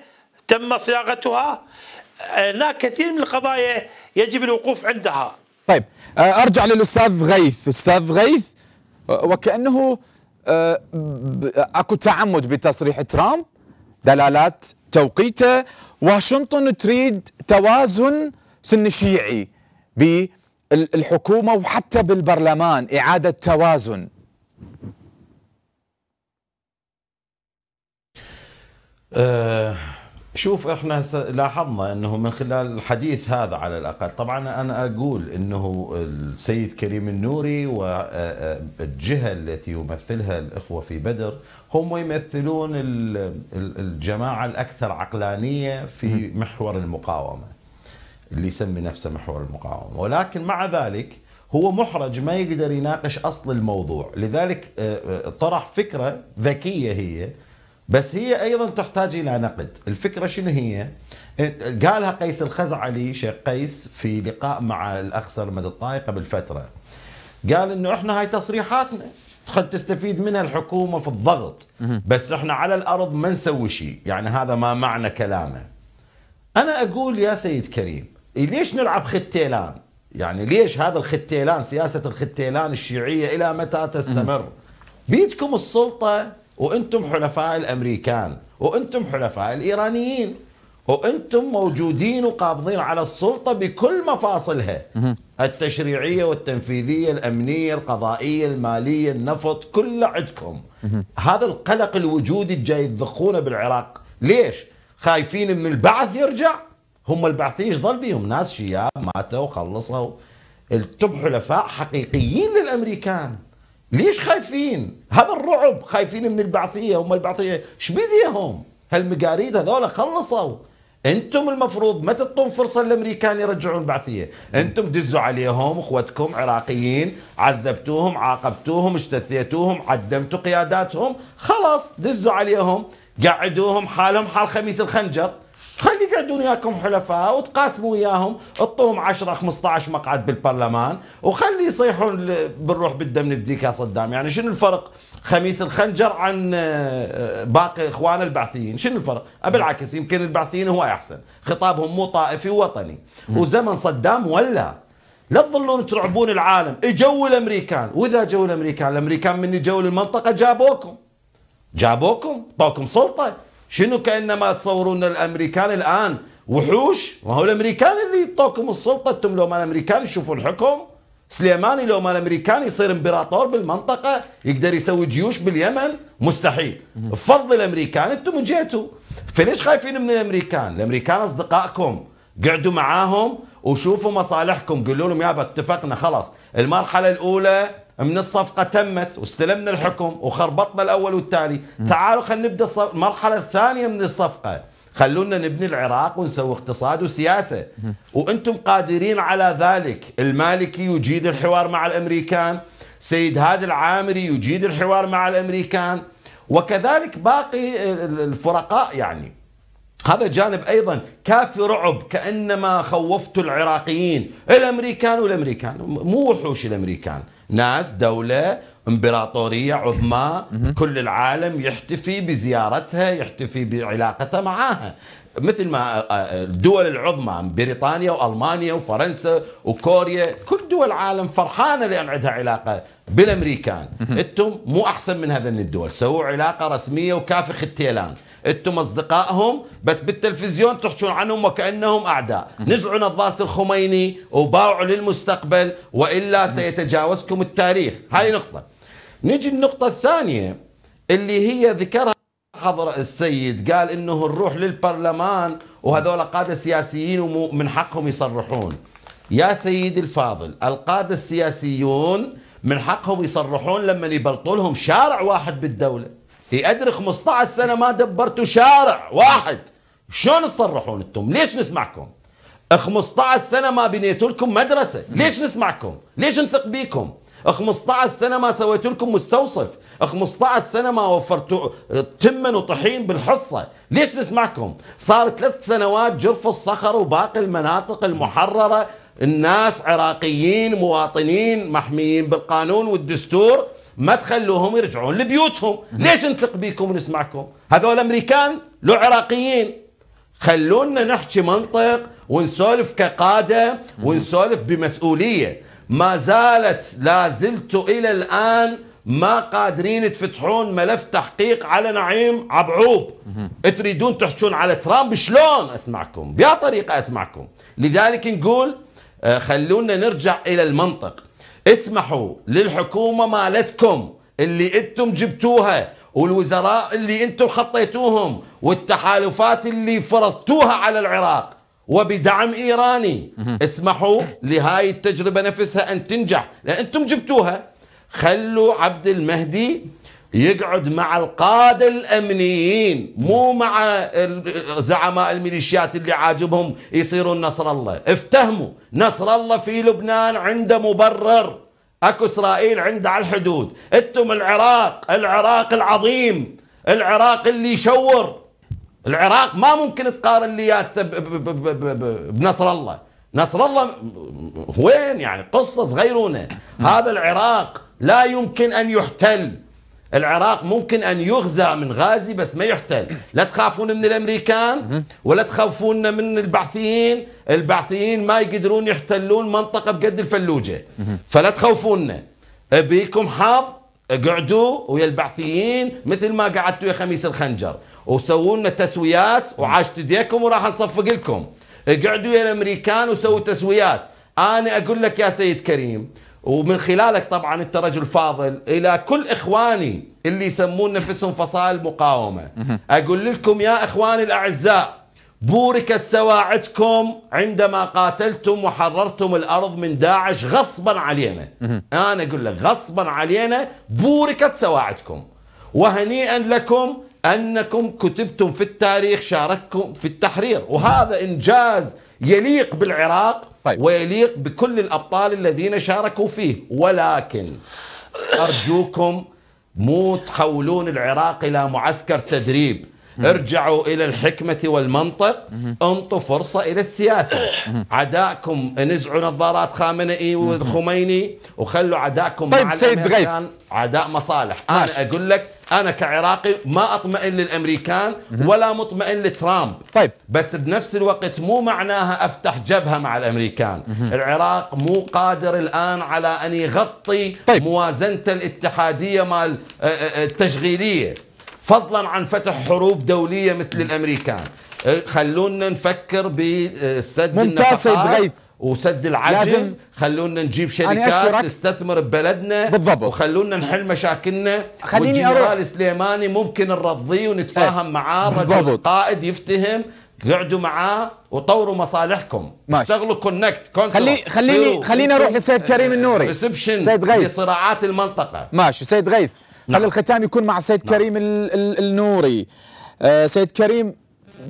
C: تم صياغتها هناك كثير من القضايا يجب الوقوف عندها
B: طيب آه، ارجع للاستاذ غيث استاذ غيث آه، وكانه آه، اكو تعمد بتصريح ترامب دلالات توقيته واشنطن تريد توازن سن شيعي بالحكومة وحتى بالبرلمان إعادة توازن أه
A: شوف احنا لاحظنا انه من خلال الحديث هذا على الاقل طبعا انا اقول انه السيد كريم النوري والجهه آه، آه، التي يمثلها الاخوه في بدر هم يمثلون الجماعه الاكثر عقلانيه في محور المقاومه اللي يسمي نفسه محور المقاومه ولكن مع ذلك هو محرج ما يقدر يناقش اصل الموضوع لذلك آه، طرح فكره ذكيه هي بس هي ايضا تحتاج الى نقد الفكره شنو هي قالها قيس الخزعلي شيخ قيس في لقاء مع الاخ سلمد الطائي قبل فتره قال انه احنا هاي تصريحاتنا قد تستفيد منها الحكومه في الضغط بس احنا على الارض ما نسوي شيء يعني هذا ما معنى كلامه انا اقول يا سيد كريم ليش نلعب ختيلان يعني ليش هذا الختيلان سياسه الختيلان الشيعيه الى متى تستمر بيدكم السلطه وانتم حلفاء الامريكان وانتم حلفاء الايرانيين وانتم موجودين وقابضين على السلطه بكل مفاصلها التشريعيه والتنفيذيه الامنيه القضائيه الماليه النفط كله عندكم هذا القلق الوجودي الجاي تضخونه بالعراق ليش خايفين من البعث يرجع هم البعث ايش ضل بيهم ناس شياب ماتوا وخلصوا انتم حلفاء حقيقيين للامريكان ليش خايفين هذا الرعب خايفين من البعثيه هم البعثيه ايش بيديهم هالمقاريد هذول خلصوا انتم المفروض ما تعطون فرصه للامريكان يرجعون البعثيه، انتم دزوا عليهم اخوتكم عراقيين، عذبتوهم، عاقبتوهم، اجتثيتوهم، عدمتوا قياداتهم، خلاص دزوا عليهم، قعدوهم حالهم حال خميس الخنجر، خلي يقعدون وياكم حلفاء وتقاسموا وياهم اعطوهم 10 15 مقعد بالبرلمان وخلي يصيحون بنروح بالدم نفديك يا صدام يعني شنو الفرق خميس الخنجر عن آه، آه، باقي اخوان البعثيين شنو الفرق بالعكس يمكن البعثيين هو احسن خطابهم مو طائفي ووطني وزمن صدام ولا لا تظلون ترعبون العالم اجوا الامريكان واذا جو الامريكان الامريكان من جو المنطقه جابوكم جابوكم طوكم سلطه شنو كانما تصورون الامريكان الان وحوش ما هو الامريكان اللي يعطوكم السلطه انتم لو ما الامريكان يشوفون الحكم سليماني لو ما الامريكان يصير امبراطور بالمنطقه يقدر يسوي جيوش باليمن مستحيل بفضل الامريكان انتم جيتوا فليش خايفين من الامريكان الامريكان اصدقائكم قعدوا معاهم وشوفوا مصالحكم قولوا لهم يابا اتفقنا خلاص المرحله الاولى من الصفقه تمت واستلمنا الحكم وخربطنا الاول والتالي تعالوا خلينا نبدا المرحله الثانيه من الصفقه خلونا نبني العراق ونسوي اقتصاد وسياسه وانتم قادرين على ذلك المالكي يجيد الحوار مع الامريكان سيد هادي العامري يجيد الحوار مع الامريكان وكذلك باقي الفرقاء يعني هذا جانب ايضا كافي رعب كانما خوفتوا العراقيين الامريكان والامريكان مو وحوش الامريكان ناس دولة امبراطورية عظمى كل العالم يحتفي بزيارتها يحتفي بعلاقتها معها مثل ما آه، آه، الدول العظمى بريطانيا والمانيا وفرنسا وكوريا كل دول العالم فرحانه لان عندها علاقه بالامريكان انتم مو احسن من هذن الدول سووا علاقه رسميه وكافخ التيلان انتم اصدقائهم بس بالتلفزيون تحكون عنهم وكانهم اعداء نزعوا نظاره الخميني وباعوا للمستقبل والا سيتجاوزكم التاريخ هاي نقطه نجي النقطه الثانيه اللي هي ذكرها حضر السيد قال انه نروح للبرلمان وهذول قاده سياسيين ومن حقهم يصرحون يا سيدي الفاضل القاده السياسيون من حقهم يصرحون لما يبلطوا لهم شارع واحد بالدوله يقدر 15 سنه ما دبرتوا شارع واحد شلون تصرحون انتم ليش نسمعكم 15 سنه ما بنيتوا لكم مدرسه ليش نسمعكم ليش نثق بيكم 15 سنه ما سويت لكم مستوصف 15 سنه ما وفرتوا تمن وطحين بالحصه ليش نسمعكم صار ثلاث سنوات جرف الصخر وباقي المناطق المحرره الناس عراقيين مواطنين محميين بالقانون والدستور ما تخلوهم يرجعون لبيوتهم ليش نثق بكم ونسمعكم هذول امريكان لو عراقيين خلونا نحكي منطق ونسولف كقاده ونسولف بمسؤوليه ما زالت لا زلت الى الان ما قادرين تفتحون ملف تحقيق على نعيم عبعوب تريدون تحشون على ترامب شلون اسمعكم بيا طريقه اسمعكم لذلك نقول آه، خلونا نرجع الى المنطق اسمحوا للحكومة مالتكم اللي انتم جبتوها والوزراء اللي انتم خطيتوهم والتحالفات اللي فرضتوها على العراق وبدعم ايراني اسمحوا لهاي التجربه نفسها ان تنجح لان انتم جبتوها خلوا عبد المهدي يقعد مع القادة الأمنيين مو مع زعماء الميليشيات اللي عاجبهم يصيرون نصر الله افتهموا نصر الله في لبنان عنده مبرر اكو اسرائيل عنده على الحدود انتم العراق العراق العظيم العراق اللي يشور العراق ما ممكن تقارن لي بنصر الله نصر الله وين يعني قصة صغيرونة هذا العراق لا يمكن أن يحتل العراق ممكن أن يغزى من غازي بس ما يحتل لا تخافون من الأمريكان ولا تخافون من البعثيين البعثيين ما يقدرون يحتلون منطقة بقد الفلوجة فلا تخوفونا بيكم حظ اقعدوا ويا البعثيين مثل ما قعدتوا يا خميس الخنجر وسووا لنا تسويات وعاشت ايديكم وراح نصفق لكم اقعدوا يا الامريكان وسووا تسويات انا اقول لك يا سيد كريم ومن خلالك طبعا انت رجل فاضل الى كل اخواني اللي يسمون نفسهم فصائل مقاومه اقول لكم يا اخواني الاعزاء بوركت سواعدكم عندما قاتلتم وحررتم الارض من داعش غصبا علينا انا اقول لك غصبا علينا بوركت سواعدكم وهنيئا لكم انكم كتبتم في التاريخ شارككم في التحرير وهذا انجاز يليق بالعراق طيب. ويليق بكل الأبطال الذين شاركوا فيه ولكن أرجوكم مو تحولون العراق إلى معسكر تدريب ارجعوا الى الحكمه والمنطق انطوا فرصه الى السياسه عداءكم نزعوا نظارات خامنئي والخميني وخلوا عداءكم طيب مع سيد غيث عداء مصالح انا اقول لك انا كعراقي ما اطمئن للامريكان ولا مطمئن لترامب طيب بس بنفس الوقت مو معناها افتح جبهه مع الامريكان العراق مو قادر الان على ان يغطي طيب. موازنته الاتحاديه مال آه، آه، آه، التشغيليه فضلا عن فتح حروب دوليه مثل الامريكان خلونا نفكر بسد ممتاز سيد غيث وسد العجز خلونا نجيب شركات تستثمر ببلدنا بالضبط وخلونا نحل مشاكلنا خليني اروح سليماني ممكن نرضيه ونتفاهم إيه. معاه رجل قائد يفتهم قعدوا معاه وطوروا مصالحكم ماشي. اشتغلوا كونكت خلي خليني خليني اروح للسيد آه، كريم النوري ريسبشن سيد غيث لصراعات المنطقه
B: ماشي سيد غيث نعم. خلي الختام يكون مع السيد نعم. كريم النوري آه سيد كريم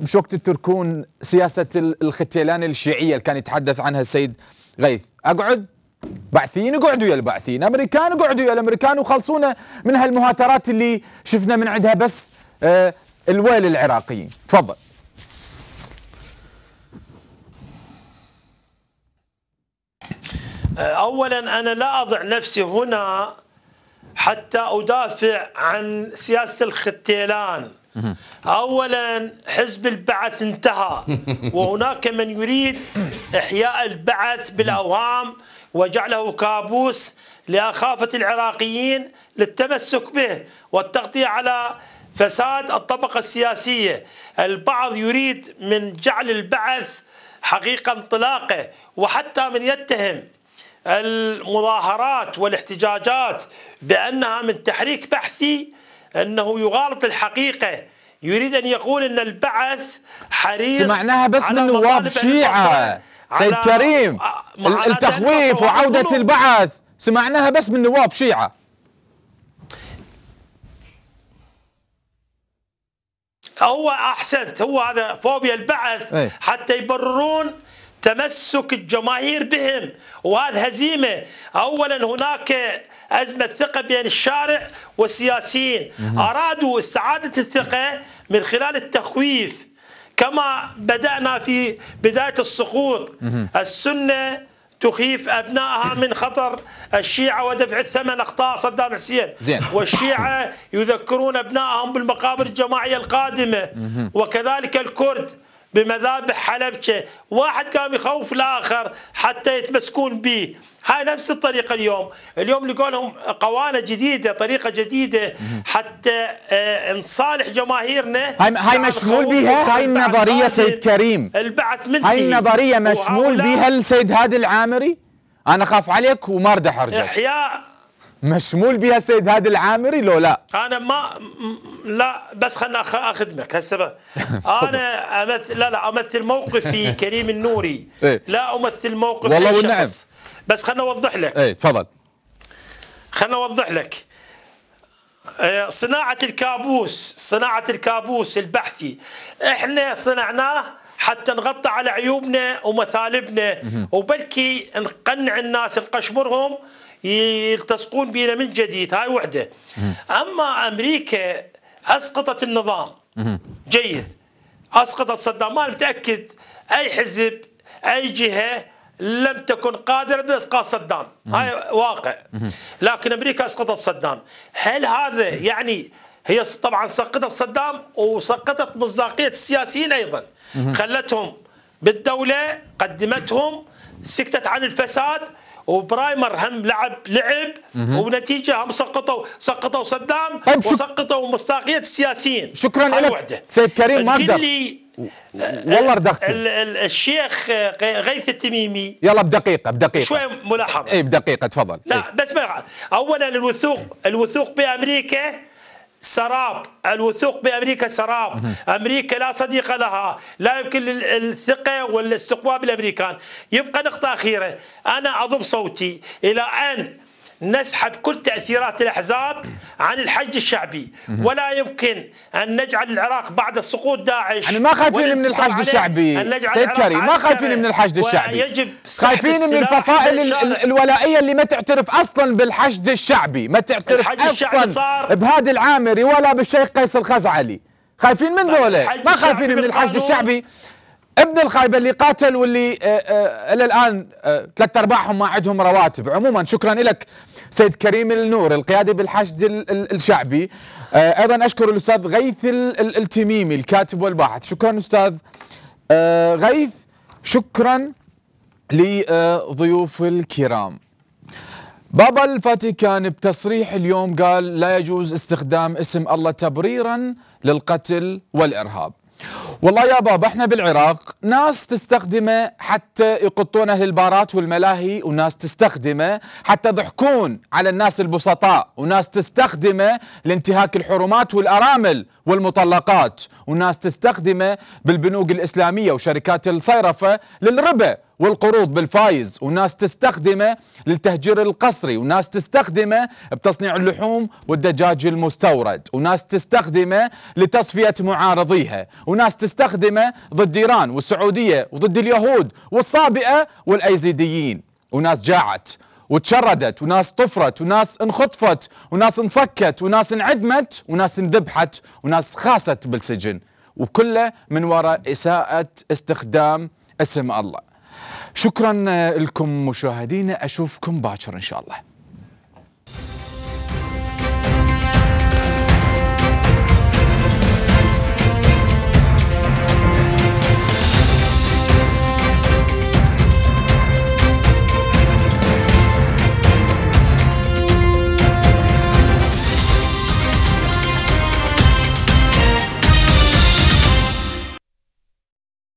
B: مش وقت تتركون سياسة الختيلان الشيعية اللي كان يتحدث عنها السيد غيث أقعد بعثيين اقعدوا يا البعثيين امريكان اقعدوا يا الامريكان وخلصونا من هالمهاترات اللي شفنا من عندها بس آه، الويل العراقيين تفضل
C: آه، اولا انا لا اضع نفسي هنا حتى ادافع عن سياسه الختيلان اولا حزب البعث انتهى وهناك من يريد احياء البعث بالاوهام وجعله كابوس لأخافة العراقيين للتمسك به والتغطية على فساد الطبقة السياسية البعض يريد من جعل البعث حقيقة انطلاقه وحتى من يتهم المظاهرات والاحتجاجات بأنها من تحريك بحثي أنه يغالط الحقيقة يريد أن يقول أن البعث حريص سمعناها بس من نواب شيعة سيد كريم التخويف
B: وعودة البعث سمعناها بس من نواب شيعة
C: هو احسنت هو هذا فوبيا البعث حتى يبررون تمسك الجماهير بهم وهذا هزيمه اولا هناك أزمة ثقة بين الشارع والسياسيين أرادوا استعادة الثقة من خلال التخويف كما بدأنا في بداية السقوط السنة تخيف أبنائها من خطر الشيعة ودفع الثمن أخطاء صدام حسين زين. والشيعة يذكرون أبنائهم بالمقابر الجماعية القادمة وكذلك الكرد بمذابح حلبشة واحد قام يخوف الآخر حتى يتمسكون به هاي نفس الطريقه اليوم اليوم لقوا لهم قوانه جديده طريقه جديده حتى آه، نصالح جماهيرنا هاي, هاي مشمول بها هاي النظريه سيد كريم البعث من هاي النظريه مشمول بها
B: السيد هادي العامري انا خاف عليك وما ارد احرجك
C: احياء
B: مشمول بها السيد هادي العامري لو لا
C: انا ما لا بس خلنا اخدمك هسه انا امثل لا لا امثل موقفي كريم النوري إيه. لا امثل موقف والله والنعم بس خلنا اوضح لك اي تفضل خلنا اوضح لك إيه، صناعة الكابوس صناعة الكابوس البحثي احنا صنعناه حتى نغطي على عيوبنا ومثالبنا وبلكي نقنع الناس نقشمرهم يلتصقون بينا من جديد هاي وحدة أما أمريكا أسقطت النظام جيد أسقطت صدام أنا متأكد أي حزب أي جهة لم تكن قادرة بإسقاط صدام هاي واقع لكن أمريكا أسقطت صدام هل هذا يعني هي طبعا سقطت صدام وسقطت مصداقية السياسيين أيضا خلتهم بالدولة قدمتهم سكتت عن الفساد وبرايمر هم لعب لعب ونتيجه هم سقطوا سقطوا صدام طيب، وسقطوا مصداقيه السياسيين شكرا لك سيد كريم ما اقدر والله ردقت الشيخ غيث التميمي
B: يلا بدقيقة بدقيقة شوي ملاحظة اي بدقيقة تفضل لا إيه؟
C: بس أولا الوثوق الوثوق بأمريكا سراب الوثوق بامريكا سراب امريكا لا صديق لها لا يمكن الثقه والاستقواء بالامريكان يبقى نقطه اخيره انا اضم صوتي الى ان نسحب كل تأثيرات الأحزاب عن الحج الشعبي ولا يمكن أن نجعل العراق بعد سقوط داعش يعني ما خايفين من الحشد الشعبي سيد كريم ما خايفين من الحشد الشعبي خايفين من الفصائل
B: الولائية اللي ما تعترف أصلا بالحشد الشعبي ما تعترف أصلا بهادي العامري ولا بالشيخ قيس الخزعلي خايفين من طيب، ذولا ما خايفين من الحشد الشعبي ابن الخايبه اللي قاتل واللي آه، آه، الى الان ثلاث آه، ارباعهم ما عندهم رواتب عموما شكرا لك سيد كريم النور القيادي بالحشد الشعبي ايضا اشكر الاستاذ غيث التميمي الكاتب والباحث شكرا استاذ غيث شكرا لضيوف الكرام بابا الفاتيكان بتصريح اليوم قال لا يجوز استخدام اسم الله تبريرا للقتل والارهاب والله يا بابا احنا بالعراق ناس تستخدمه حتى يقطون اهل البارات والملاهي وناس تستخدمه حتى يضحكون على الناس البسطاء وناس تستخدمه لانتهاك الحرمات والارامل والمطلقات وناس تستخدمه بالبنوك الاسلاميه وشركات الصيرفه للربا والقروض بالفايز وناس تستخدمه للتهجير القصري وناس تستخدمه بتصنيع اللحوم والدجاج المستورد وناس تستخدمه لتصفية معارضيها وناس تستخدمه ضد إيران والسعودية وضد اليهود والصابئة والأيزيديين وناس جاعت وتشردت وناس طفرت وناس انخطفت وناس انصكت وناس انعدمت وناس انذبحت وناس خاست بالسجن وكله من وراء إساءة استخدام اسم الله شكرا لكم مشاهدينا اشوفكم باكر ان شاء الله